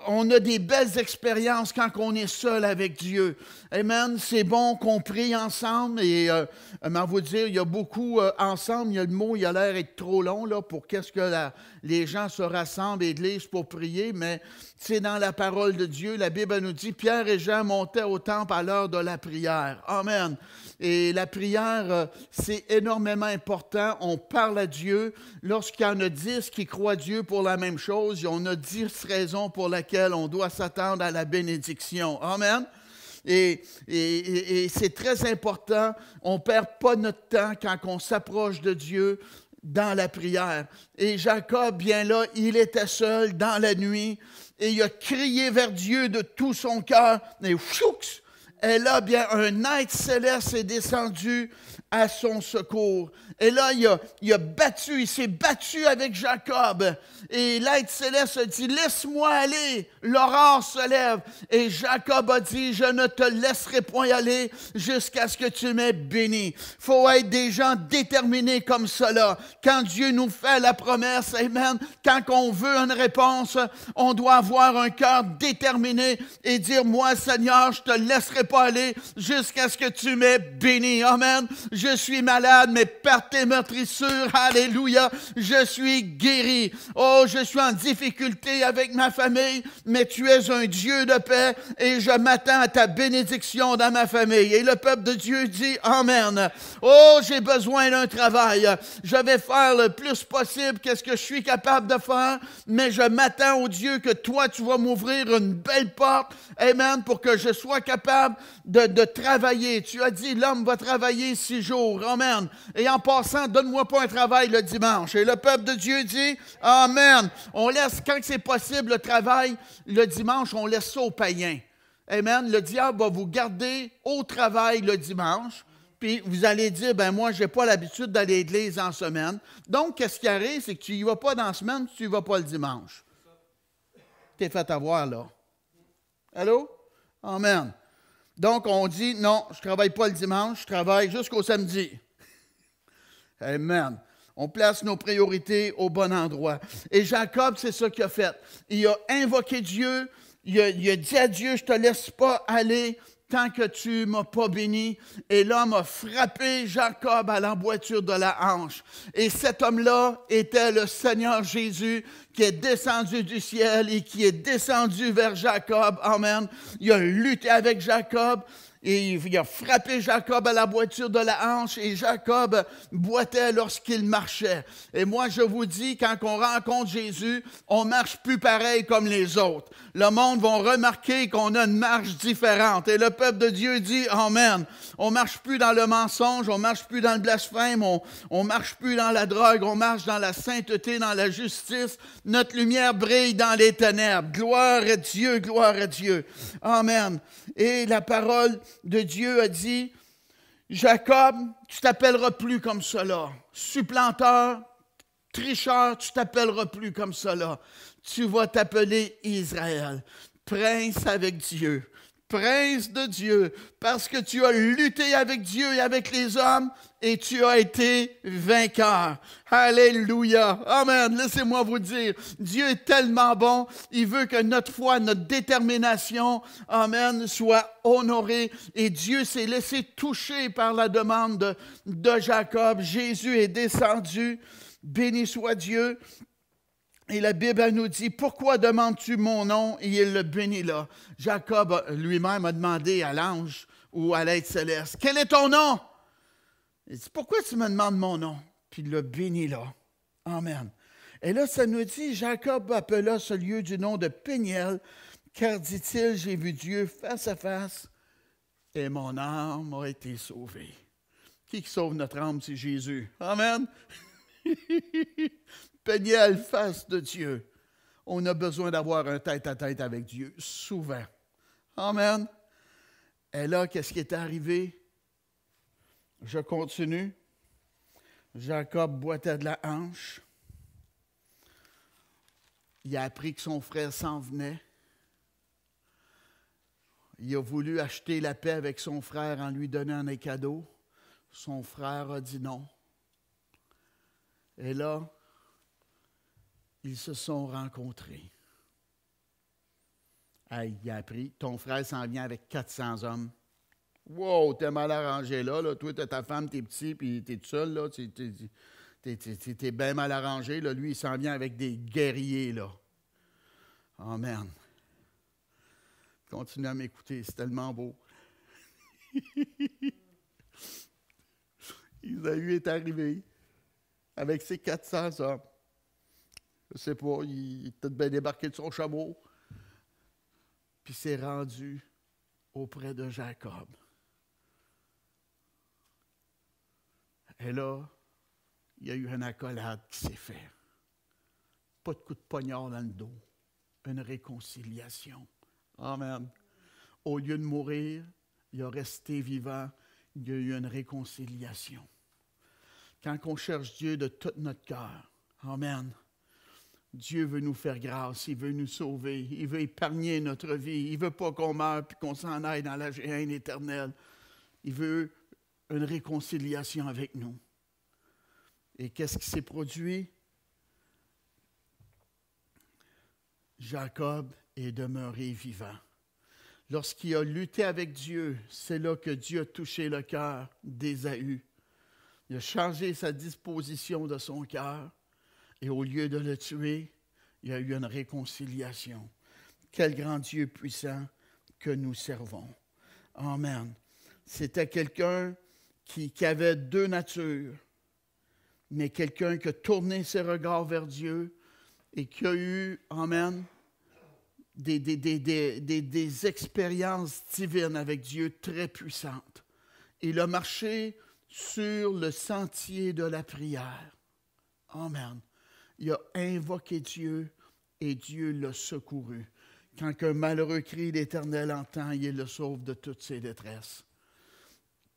on a des belles expériences quand on est seul avec Dieu. Amen, c'est bon qu'on prie ensemble. Et euh, euh, m'en vous dire, il y a beaucoup euh, ensemble, il y a le mot, il a l'air d'être trop long là, pour qu'est-ce que les gens se rassemblent, et lisent pour prier. Mais c'est dans la parole de Dieu. La Bible nous dit, Pierre et Jean montaient au temple à l'heure de la prière. Amen. Et la prière, c'est énormément important. On parle à Dieu. Lorsqu'il y en a dix qui croient Dieu pour la même chose, on a dix raisons pour lesquelles on doit s'attendre à la bénédiction. Amen. Et, c'est très important. On ne perd pas notre temps quand on s'approche de Dieu dans la prière. Et Jacob, bien là, il était seul dans la nuit et il a crié vers Dieu de tout son cœur. Et et là, bien, un être céleste est descendu à son secours. Et là, il a, battu, il s'est battu avec Jacob. Et l'être céleste a dit, laisse-moi aller. L'aurore se lève. Et Jacob a dit, je ne te laisserai point aller jusqu'à ce que tu m'aies béni. faut être des gens déterminés comme cela. Quand Dieu nous fait la promesse, Amen, quand on veut une réponse, on doit avoir un cœur déterminé et dire, moi, Seigneur, je te laisserai pas aller jusqu'à ce que tu m'aies béni. Amen. Je suis malade, mais par tes meurtrissures, alléluia, je suis guéri. Oh, je suis en difficulté avec ma famille, mais tu es un Dieu de paix et je m'attends à ta bénédiction dans ma famille. Et le peuple de Dieu dit Amen. Oh, j'ai besoin d'un travail. Je vais faire le plus possible qu'est-ce que je suis capable de faire, mais je m'attends au Dieu que toi, tu vas m'ouvrir une belle porte. Amen. Pour que je sois capable de, travailler. Tu as dit, l'homme va travailler six jours. Amen. Et en passant, donne-moi pas un travail le dimanche. Et le peuple de Dieu dit, Amen. On laisse, quand c'est possible, le travail le dimanche, on laisse ça aux païens. Amen. Le diable va vous garder au travail le dimanche puis vous allez dire, ben moi, je n'ai pas l'habitude d'aller à l'église en semaine. Donc, qu'est-ce qui arrive, c'est que tu n'y vas pas dans la semaine, tu n'y vas pas le dimanche. es fait avoir, là. Allô? Amen. Donc, on dit non, je ne travaille pas le dimanche, je travaille jusqu'au samedi. Amen. On place nos priorités au bon endroit. Et Jacob, c'est ça qu'il a fait. Il a invoqué Dieu, il a, dit à Dieu, je ne te laisse pas aller tant que tu m'as pas béni. Et l'homme a frappé Jacob à l'emboîture de la hanche. Et cet homme-là était le Seigneur Jésus qui est descendu du ciel et qui est descendu vers Jacob. Amen. Il a lutté avec Jacob. Et il a frappé Jacob à la voiture de la hanche et Jacob boitait lorsqu'il marchait. Et moi, je vous dis, quand on rencontre Jésus, on marche plus pareil comme les autres. Le monde va remarquer qu'on a une marche différente. Et le peuple de Dieu dit Amen. On marche plus dans le mensonge, on marche plus dans le blasphème, on, on marche plus dans la drogue, on marche dans la sainteté, dans la justice. Notre lumière brille dans les ténèbres. Gloire à Dieu, gloire à Dieu. Amen. Et la parole de Dieu a dit, Jacob, tu t'appelleras plus comme cela. Supplanteur, tricheur, tu t'appelleras plus comme cela. Tu vas t'appeler Israël, prince avec Dieu, prince de Dieu, parce que tu as lutté avec Dieu et avec les hommes, et tu as été vainqueur. Alléluia. Amen. Laissez-moi vous dire, Dieu est tellement bon. Il veut que notre foi, notre détermination, Amen, soit honorée. Et Dieu s'est laissé toucher par la demande de, Jacob. Jésus est descendu. Béni soit Dieu. Et la Bible nous dit, pourquoi demandes-tu mon nom? Et il le bénit là. Jacob lui-même a demandé à l'ange ou à l'être céleste, quel est ton nom? Il dit, pourquoi tu me demandes mon nom? Puis il l'a béni là. Amen. Et là, ça nous dit, Jacob appela ce lieu du nom de Péniel, car dit-il, j'ai vu Dieu face à face et mon âme a été sauvée. Qui, sauve notre âme, c'est Jésus. Amen. Péniel, face de Dieu. On a besoin d'avoir un tête à -tête avec Dieu, souvent. Amen. Et là, qu'est-ce qui est arrivé? Je continue. Jacob boitait de la hanche. Il a appris que son frère s'en venait. Il a voulu acheter la paix avec son frère en lui donnant des cadeaux. Son frère a dit non. Et là, ils se sont rencontrés. il a appris, ton frère s'en vient avec 400 hommes. Wow, t'es mal arrangé là, Toi, t'as ta femme, t'es petit, puis t'es tout seul, là. T'es, bien mal arrangé, là. Lui, il s'en vient avec des guerriers, là. Ah, oh, Amen. Continue à m'écouter, c'est tellement beau. eu est arrivé avec ses 400 hommes. Je sais pas, il est peut bien débarqué de son chameau, puis s'est rendu auprès de Jacob. Et là, il y a eu une accolade qui s'est faite. Pas de coup de poignard dans le dos. Une réconciliation. Amen. Au lieu de mourir, il a resté vivant. Il y a eu une réconciliation. Quand on cherche Dieu de tout notre cœur, Amen. Dieu veut nous faire grâce, il veut nous sauver, il veut épargner notre vie, il veut pas qu'on meure puis qu'on s'en aille dans la géhenne éternelle. Il veut une réconciliation avec nous. Et qu'est-ce qui s'est produit? Jacob est demeuré vivant. Lorsqu'il a lutté avec Dieu, c'est là que Dieu a touché le cœur d'Ésaü. Il a changé sa disposition de son cœur et au lieu de le tuer, il y a eu une réconciliation. Quel grand Dieu puissant que nous servons. Amen. C'était quelqu'un qui, avait deux natures, mais quelqu'un qui a tourné ses regards vers Dieu et qui a eu, Amen, des, expériences divines avec Dieu très puissantes. Il a marché sur le sentier de la prière. Amen. Il a invoqué Dieu et Dieu l'a secouru. Quand un malheureux crie l'Éternel entend, il le sauve de toutes ses détresses.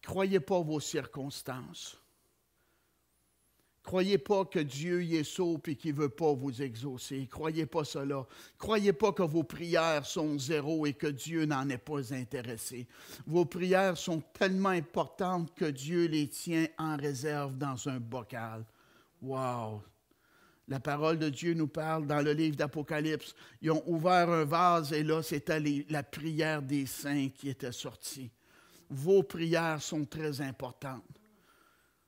Croyez pas vos circonstances. Croyez pas que Dieu y est sauf et qu'il ne veut pas vous exaucer. Croyez pas cela. Croyez pas que vos prières sont zéro et que Dieu n'en est pas intéressé. Vos prières sont tellement importantes que Dieu les tient en réserve dans un bocal. Wow! La parole de Dieu nous parle dans le livre d'Apocalypse. Ils ont ouvert un vase et là, c'était la prière des saints qui était sortie vos prières sont très importantes.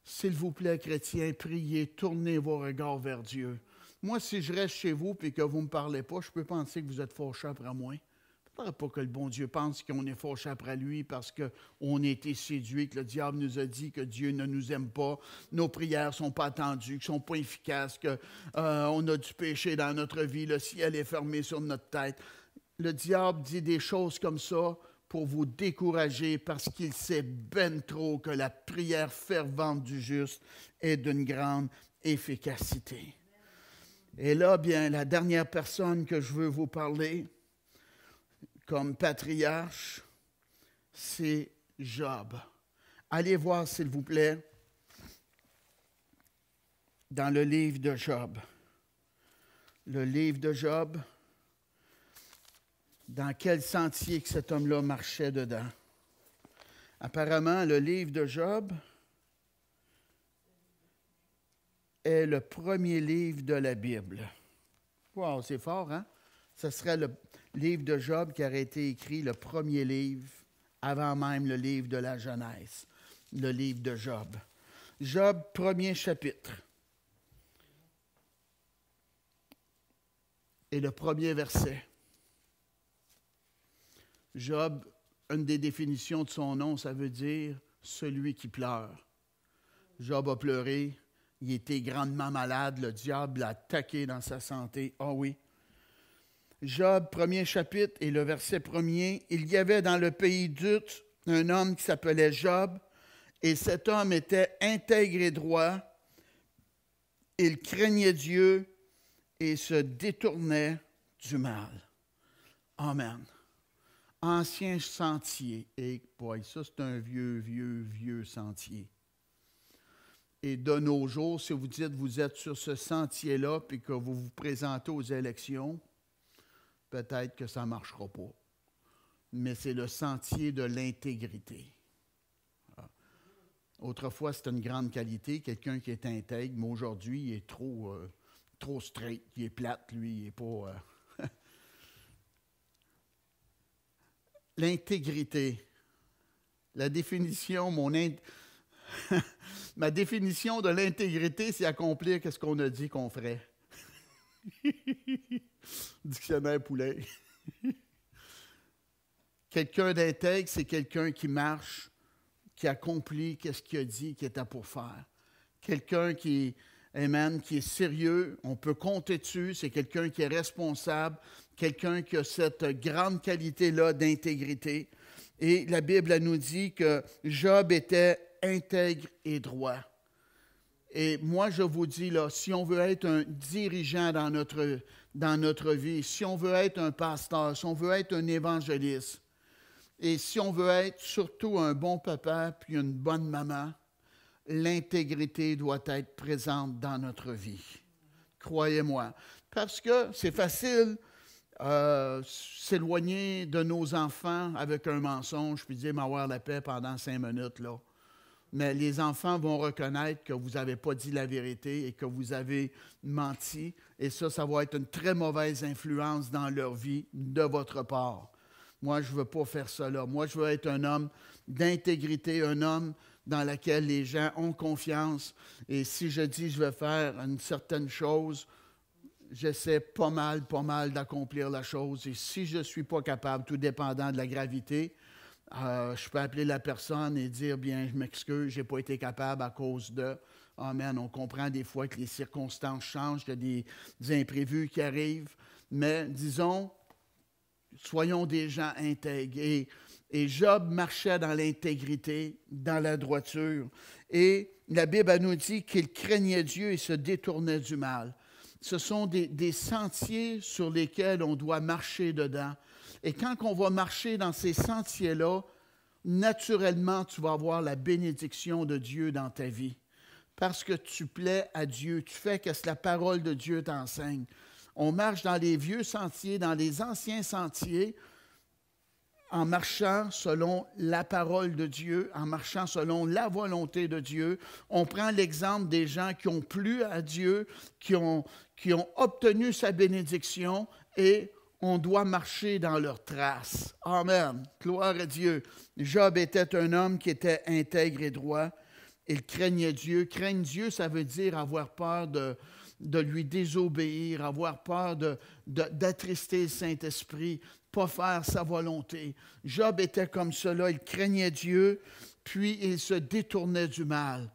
S'il vous plaît, chrétiens, priez, tournez vos regards vers Dieu. Moi, si je reste chez vous et que vous ne me parlez pas, je peux penser que vous êtes fauché après moi. Il ne pas que le bon Dieu pense qu'on est fauché après lui parce qu'on a été séduit, que le diable nous a dit que Dieu ne nous aime pas, nos prières ne sont pas attendues, ne sont pas efficaces, qu'on euh, on a du péché dans notre vie, le ciel est fermé sur notre tête. Le diable dit des choses comme ça pour vous décourager parce qu'il sait bien trop que la prière fervente du juste est d'une grande efficacité. Et là, bien, la dernière personne que je veux vous parler, comme patriarche, c'est Job. Allez voir, s'il vous plaît, dans le livre de Job. Le livre de Job, dans quel sentier que cet homme-là marchait dedans. Apparemment, le livre de Job est le premier livre de la Bible. Wow, c'est fort, hein? Ce serait le livre de Job qui aurait été écrit, le premier livre, avant même le livre de la Genèse, le livre de Job. Job, premier chapitre. Et le premier verset. Job, une des définitions de son nom, ça veut dire celui qui pleure. Job a pleuré, il était grandement malade, le diable l'a attaqué dans sa santé. Ah oui. Job, premier chapitre et le verset premier. Il y avait dans le pays d'Ut un homme qui s'appelait Job, et cet homme était intègre et droit. Il craignait Dieu et se détournait du mal. Amen ancien sentier. Et ça, c'est un vieux, vieux, vieux sentier. Et de nos jours, si vous dites vous êtes sur ce sentier-là et que vous vous présentez aux élections, peut-être que ça ne marchera pas. Mais c'est le sentier de l'intégrité. Ah. Autrefois, c'était une grande qualité, quelqu'un qui est intègre, mais aujourd'hui, il est trop, euh, trop straight, il est plate, lui, il n'est pas. Euh, l'intégrité. La définition, mon ma définition de l'intégrité, c'est accomplir ce qu'on a dit qu'on ferait. Dictionnaire poulet. quelqu'un d'intègre, c'est quelqu'un qui marche, qui accomplit qu'est-ce qu'il a dit qu'il était pour faire. Quelqu'un qui, Amen, qui est sérieux, on peut compter dessus, c'est quelqu'un qui est responsable, quelqu'un qui a cette grande qualité-là d'intégrité. Et la Bible nous dit que Job était intègre et droit. Et moi, je vous dis, là, si on veut être un dirigeant dans notre, dans notre vie, si on veut être un pasteur, si on veut être un évangéliste, et si on veut être surtout un bon papa puis une bonne maman, l'intégrité doit être présente dans notre vie. Croyez-moi. Parce que c'est facile euh, s'éloigner de nos enfants avec un mensonge, puis dire m'avoir la paix pendant cinq minutes, là. Mais les enfants vont reconnaître que vous n'avez pas dit la vérité et que vous avez menti. Et ça, ça va être une très mauvaise influence dans leur vie de votre part. Moi, je ne veux pas faire cela. Moi, je veux être un homme d'intégrité, un homme dans laquelle les gens ont confiance. Et si je dis je veux faire une certaine chose, j'essaie pas mal, pas mal d'accomplir la chose. Et si je ne suis pas capable, tout dépendant de la gravité, euh, je peux appeler la personne et dire, bien, je m'excuse, je n'ai pas été capable à cause de... Amen. On comprend des fois que les circonstances changent, qu'il y a des, imprévus qui arrivent. Mais disons, soyons des gens intègres. Et et Job marchait dans l'intégrité, dans la droiture. Et la Bible nous dit qu'il craignait Dieu et se détournait du mal. Ce sont des, sentiers sur lesquels on doit marcher dedans. Et quand on va marcher dans ces sentiers-là, naturellement, tu vas avoir la bénédiction de Dieu dans ta vie. Parce que tu plais à Dieu, tu fais que la parole de Dieu t'enseigne. On marche dans les vieux sentiers, dans les anciens sentiers, en marchant selon la parole de Dieu, en marchant selon la volonté de Dieu. On prend l'exemple des gens qui ont plu à Dieu, qui ont, qui ont obtenu sa bénédiction et on doit marcher dans leurs traces. Amen. Gloire à Dieu. Job était un homme qui était intègre et droit. Il craignait Dieu. Craigne Dieu, ça veut dire avoir peur de, de lui désobéir, avoir peur d'attrister de, le Saint-Esprit, faire sa volonté. Job était comme cela, il craignait Dieu, puis il se détournait du mal.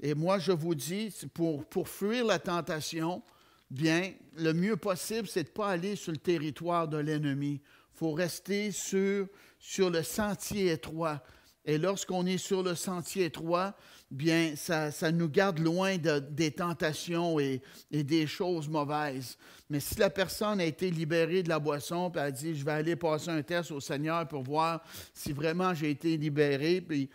Et moi, je vous dis, pour, pour fuir la tentation, bien, le mieux possible, c'est de ne pas aller sur le territoire de l'ennemi. Il faut rester sur, sur le sentier étroit et lorsqu'on est sur le sentier étroit, bien, ça, nous garde loin de, des tentations et, des choses mauvaises. Mais si la personne a été libérée de la boisson, puis elle dit, je vais aller passer un test au Seigneur pour voir si vraiment j'ai été libéré, puis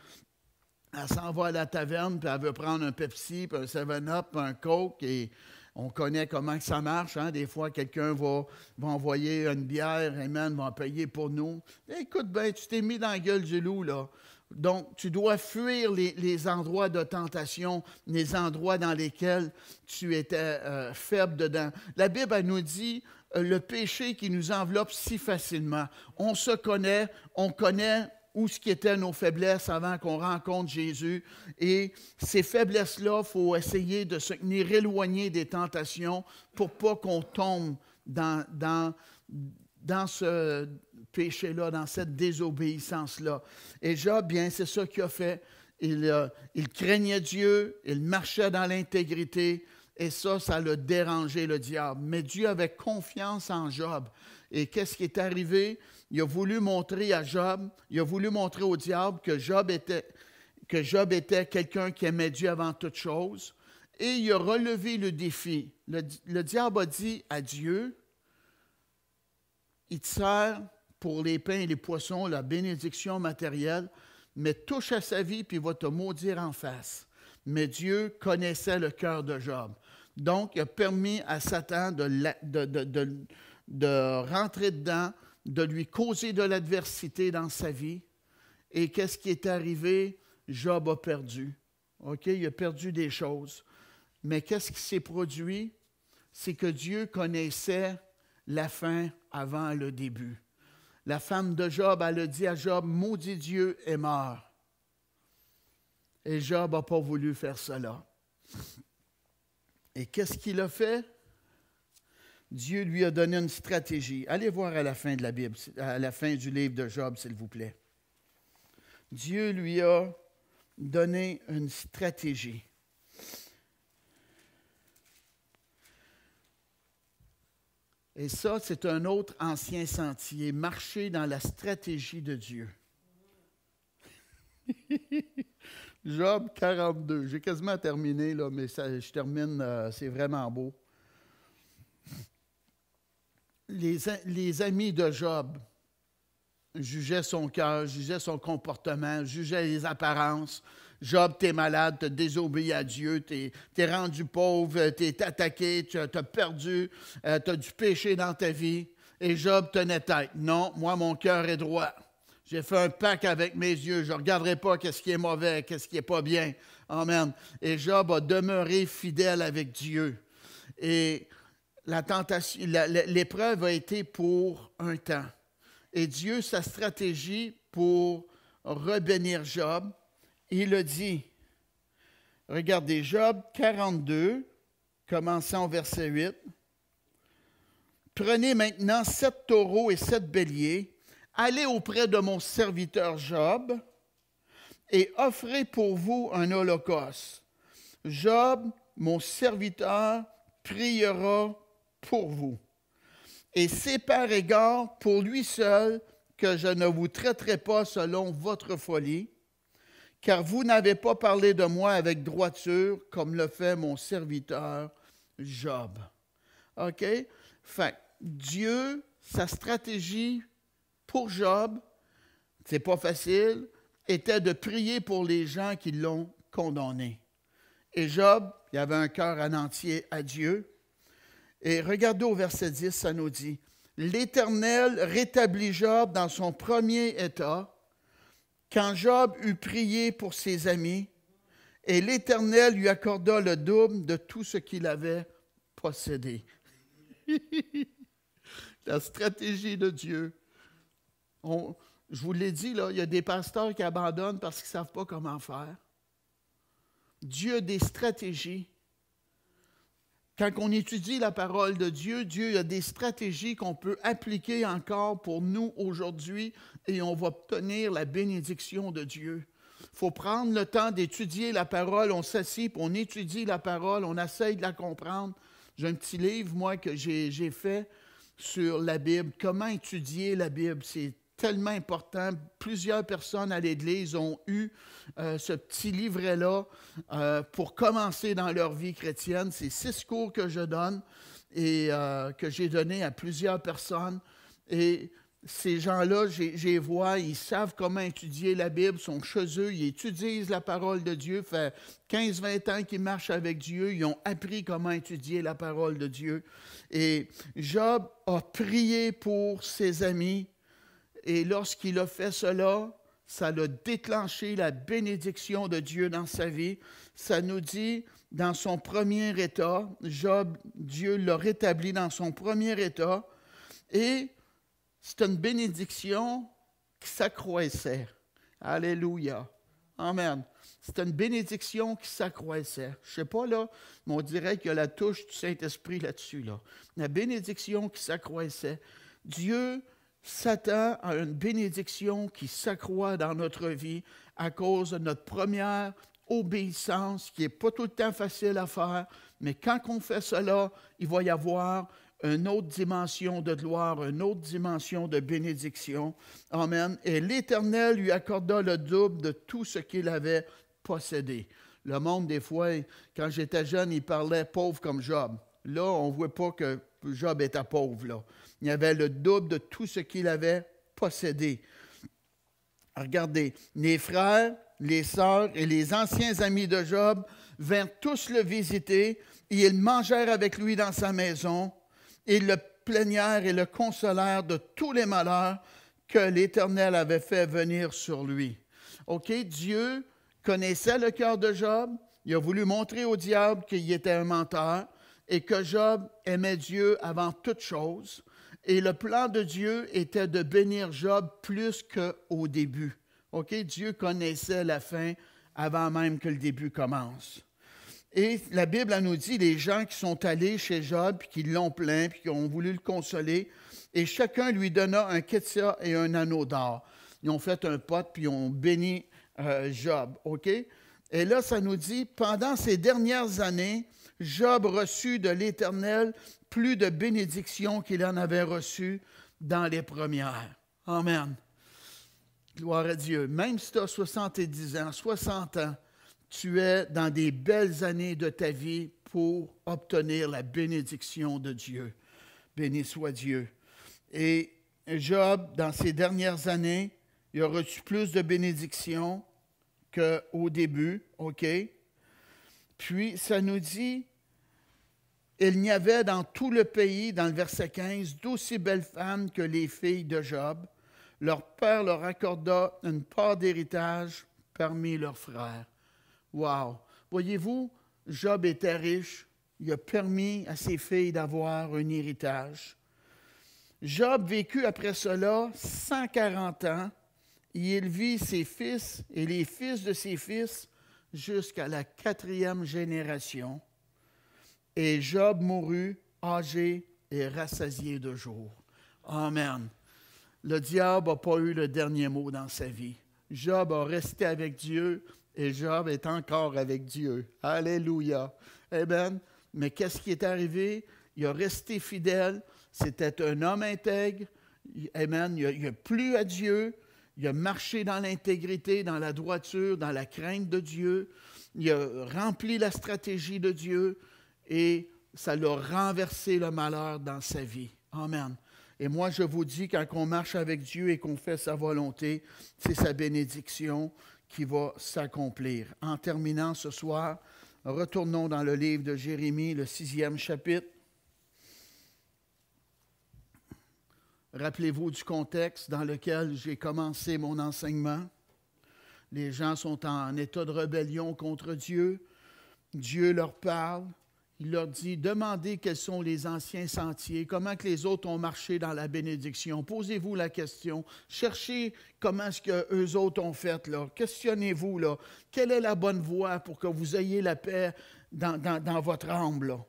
elle s'en va à la taverne, puis elle veut prendre un Pepsi, puis un 7-Up, un Coke, et on connaît comment ça marche. Hein. Des fois, quelqu'un va, envoyer une bière, Amen, va en payer pour nous. Écoute, ben, tu t'es mis dans la gueule du loup, là. Donc, tu dois fuir les, endroits de tentation, les endroits dans lesquels tu étais euh, faible dedans. La Bible nous dit euh, le péché qui nous enveloppe si facilement. On se connaît, on connaît où ce qui étaient nos faiblesses avant qu'on rencontre Jésus. Et ces faiblesses-là, il faut essayer de se tenir éloigné des tentations pour pas qu'on tombe dans, dans ce péché-là, dans cette désobéissance-là. Et Job, bien, c'est ça qu'il a fait. Il, euh, craignait Dieu, il marchait dans l'intégrité, et ça, ça le dérangeait, le diable. Mais Dieu avait confiance en Job. Et qu'est-ce qui est arrivé? Il a voulu montrer à Job, il a voulu montrer au diable que Job était, que Job était quelqu'un qui aimait Dieu avant toute chose. Et il a relevé le défi. le, le diable a dit à Dieu, il te sert pour les pains et les poissons la bénédiction matérielle, mais touche à sa vie puis il va te maudire en face. Mais Dieu connaissait le cœur de Job. Donc, il a permis à Satan de, de, rentrer dedans, de lui causer de l'adversité dans sa vie. Et qu'est-ce qui est arrivé? Job a perdu. OK? Il a perdu des choses. Mais qu'est-ce qui s'est produit? C'est que Dieu connaissait la fin avant le début. La femme de Job, elle a dit à Job, maudit Dieu est mort. Et Job n'a pas voulu faire cela. Et qu'est-ce qu'il a fait? Dieu lui a donné une stratégie. Allez voir à la fin de la Bible, à la fin du livre de Job, s'il vous plaît. Dieu lui a donné une stratégie. Et ça, c'est un autre ancien sentier, marcher dans la stratégie de Dieu. Job 42. J'ai quasiment terminé, là, mais je termine, euh, c'est vraiment beau. Les, les, amis de Job jugeaient son cœur, jugeaient son comportement, jugeaient les apparences, Job, t'es malade, tu as désobéi à Dieu, tu es, rendu pauvre, euh, tu attaqué, tu as, perdu, euh, tu as du péché dans ta vie. Et Job tenait tête. Non, moi, mon cœur est droit. J'ai fait un pacte avec mes yeux. Je ne regarderai pas qu'est-ce qui est mauvais, qu'est-ce qui n'est pas bien. Amen. Et Job a demeuré fidèle avec Dieu. Et la tentation, l'épreuve a été pour un temps. Et Dieu, sa stratégie pour rebénir Job, il a dit, regardez Job 42, commençant au verset 8, Prenez maintenant sept taureaux et sept béliers, allez auprès de mon serviteur Job et offrez pour vous un holocauste. Job, mon serviteur, priera pour vous. Et c'est par égard pour lui seul que je ne vous traiterai pas selon votre folie, car vous n'avez pas parlé de moi avec droiture comme le fait mon serviteur Job. OK? Fait Dieu, sa stratégie pour Job, c'est pas facile, était de prier pour les gens qui l'ont condamné. Et Job, il avait un cœur en entier à Dieu. Et regardez au verset 10, ça nous dit L'Éternel rétablit Job dans son premier état quand Job eut prié pour ses amis, et l'Éternel lui accorda le double de tout ce qu'il avait possédé. La stratégie de Dieu. je vous l'ai dit, là, il y a des pasteurs qui abandonnent parce qu'ils ne savent pas comment faire. Dieu a des stratégies. Quand on étudie la parole de Dieu, Dieu a des stratégies qu'on peut appliquer encore pour nous aujourd'hui et on va obtenir la bénédiction de Dieu. Il faut prendre le temps d'étudier la parole. On s'assied, on étudie la parole, on essaye de la comprendre. J'ai un petit livre, moi, que j'ai fait sur la Bible. Comment étudier la Bible? C'est tellement important. Plusieurs personnes à l'Église ont eu euh, ce petit livret-là euh, pour commencer dans leur vie chrétienne. C'est six cours que je donne et euh, que j'ai donné à plusieurs personnes. Et ces gens-là, j'ai vois, ils savent comment étudier la Bible, sont chez eux, ils étudient la parole de Dieu, fait 15-20 ans qu'ils marchent avec Dieu, ils ont appris comment étudier la parole de Dieu. Et Job a prié pour ses amis, et lorsqu'il a fait cela, ça l'a déclenché la bénédiction de Dieu dans sa vie. Ça nous dit, dans son premier état, Job, Dieu l'a rétabli dans son premier état, et c'est une bénédiction qui s'accroissait. Alléluia. Amen. C'est une bénédiction qui s'accroissait. Je ne sais pas, là, mais on dirait qu'il y a la touche du Saint-Esprit là-dessus. Là. La bénédiction qui s'accroissait. Dieu s'attend à une bénédiction qui s'accroît dans notre vie à cause de notre première obéissance, qui n'est pas tout le temps facile à faire, mais quand on fait cela, il va y avoir une autre dimension de gloire, une autre dimension de bénédiction. Amen. Et l'Éternel lui accorda le double de tout ce qu'il avait possédé. Le monde, des fois, quand j'étais jeune, il parlait pauvre comme Job. Là, on ne voit pas que Job était pauvre. Là. Il avait le double de tout ce qu'il avait possédé. Regardez, les frères, les sœurs et les anciens amis de Job vinrent tous le visiter et ils mangèrent avec lui dans sa maison et le plénière et le consolaire de tous les malheurs que l'Éternel avait fait venir sur lui. OK, Dieu connaissait le cœur de Job. Il a voulu montrer au diable qu'il était un menteur et que Job aimait Dieu avant toute chose. Et le plan de Dieu était de bénir Job plus qu'au début. OK, Dieu connaissait la fin avant même que le début commence. Et la Bible nous dit les gens qui sont allés chez Job, puis qui l'ont plaint, puis qui ont voulu le consoler, et chacun lui donna un ketsia et un anneau d'or. Ils ont fait un pot, puis ont béni euh, Job. OK? Et là, ça nous dit pendant ces dernières années, Job reçut de l'Éternel plus de bénédictions qu'il en avait reçues dans les premières. Amen. Gloire à Dieu. Même si tu as 70 ans, 60 ans, tu es dans des belles années de ta vie pour obtenir la bénédiction de Dieu. Béni soit Dieu. Et Job, dans ses dernières années, il a reçu plus de bénédictions qu'au début, OK? Puis, ça nous dit, il n'y avait dans tout le pays, dans le verset 15, d'aussi belles femmes que les filles de Job. Leur père leur accorda une part d'héritage parmi leurs frères. Wow! Voyez-vous, Job était riche. Il a permis à ses filles d'avoir un héritage. Job vécut après cela 140 ans. Il vit ses fils et les fils de ses fils jusqu'à la quatrième génération. Et Job mourut âgé et rassasié de jour. Amen. Le diable n'a pas eu le dernier mot dans sa vie. Job a resté avec Dieu et Job est encore avec Dieu. Alléluia. Amen. Mais qu'est-ce qui est arrivé? Il a resté fidèle. C'était un homme intègre. Amen. Il a, plus plu à Dieu. Il a marché dans l'intégrité, dans la droiture, dans la crainte de Dieu. Il a rempli la stratégie de Dieu et ça l'a renversé le malheur dans sa vie. Amen. Et moi, je vous dis, quand on marche avec Dieu et qu'on fait sa volonté, c'est sa bénédiction qui va s'accomplir. En terminant ce soir, retournons dans le livre de Jérémie, le sixième chapitre. Rappelez-vous du contexte dans lequel j'ai commencé mon enseignement. Les gens sont en état de rébellion contre Dieu. Dieu leur parle il leur dit, demandez quels sont les anciens sentiers, comment que les autres ont marché dans la bénédiction. Posez-vous la question, cherchez comment est-ce que eux autres ont fait Questionnez-vous quelle est la bonne voie pour que vous ayez la paix dans, votre âme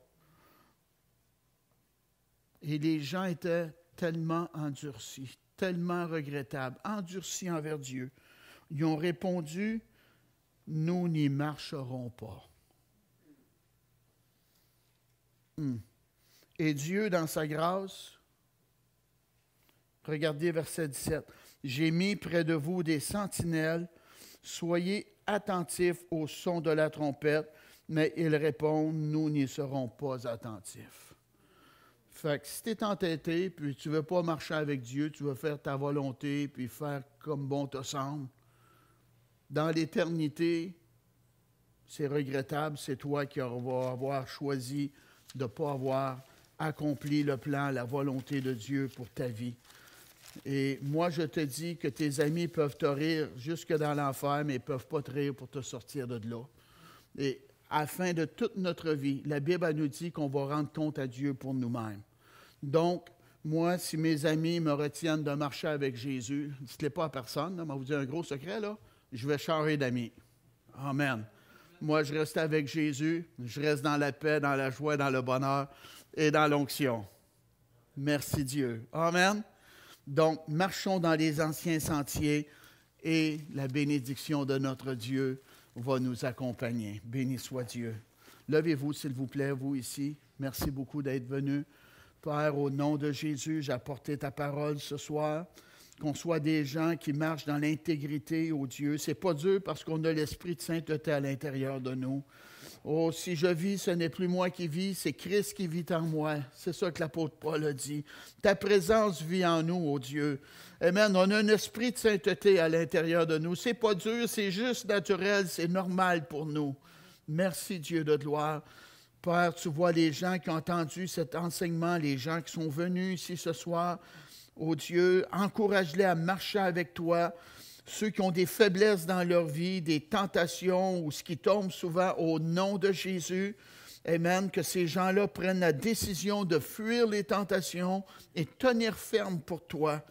Et les gens étaient tellement endurcis, tellement regrettables, endurcis envers Dieu. Ils ont répondu, nous n'y marcherons pas. Hmm. Et Dieu, dans sa grâce, regardez verset 17, j'ai mis près de vous des sentinelles, soyez attentifs au son de la trompette, mais ils répondent, nous n'y serons pas attentifs. Fait que si tu entêté, puis tu veux pas marcher avec Dieu, tu veux faire ta volonté, puis faire comme bon te semble, dans l'éternité, c'est regrettable, c'est toi qui vas avoir choisi de ne pas avoir accompli le plan, la volonté de Dieu pour ta vie. Et moi, je te dis que tes amis peuvent te rire jusque dans l'enfer, mais ils ne peuvent pas te rire pour te sortir de là. Et afin de toute notre vie, la Bible nous dit qu'on va rendre compte à Dieu pour nous-mêmes. Donc, moi, si mes amis me retiennent de marcher avec Jésus, dites-le pas à personne, là, mais vous dire un gros secret, là, je vais changer d'amis. Amen. Moi, je reste avec Jésus. Je reste dans la paix, dans la joie, dans le bonheur et dans l'onction. Merci Dieu. Amen. Donc, marchons dans les anciens sentiers et la bénédiction de notre Dieu va nous accompagner. Béni soit Dieu. Levez-vous, s'il vous plaît, vous ici. Merci beaucoup d'être venu. Père, au nom de Jésus, j'ai apporté ta parole ce soir qu'on soit des gens qui marchent dans l'intégrité, au oh Dieu. C'est pas dur parce qu'on a l'esprit de sainteté à l'intérieur de nous. Oh, si je vis, ce n'est plus moi qui vis, c'est Christ qui vit en moi. C'est ça que l'apôtre Paul a dit. Ta présence vit en nous, oh Dieu. Amen. On a un esprit de sainteté à l'intérieur de nous. C'est pas dur, c'est juste naturel, c'est normal pour nous. Merci, Dieu de gloire. Père, tu vois les gens qui ont entendu cet enseignement, les gens qui sont venus ici ce soir. Ô Dieu, encourage-les à marcher avec toi. Ceux qui ont des faiblesses dans leur vie, des tentations ou ce qui tombe souvent au nom de Jésus, Amen, que ces gens-là prennent la décision de fuir les tentations et tenir ferme pour toi.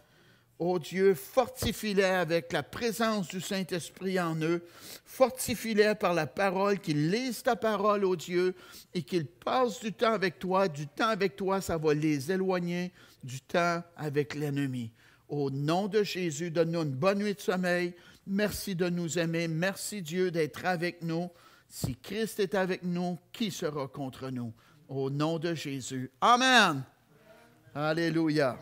Ô Dieu, fortifie-les avec la présence du Saint-Esprit en eux. Fortifie-les par la parole, qu'ils lisent ta parole, ô Dieu, et qu'ils passent du temps avec toi. Du temps avec toi, ça va les éloigner du temps avec l'ennemi. Au nom de Jésus, donne-nous une bonne nuit de sommeil. Merci de nous aimer. Merci Dieu d'être avec nous. Si Christ est avec nous, qui sera contre nous? Au nom de Jésus. Amen. Alléluia.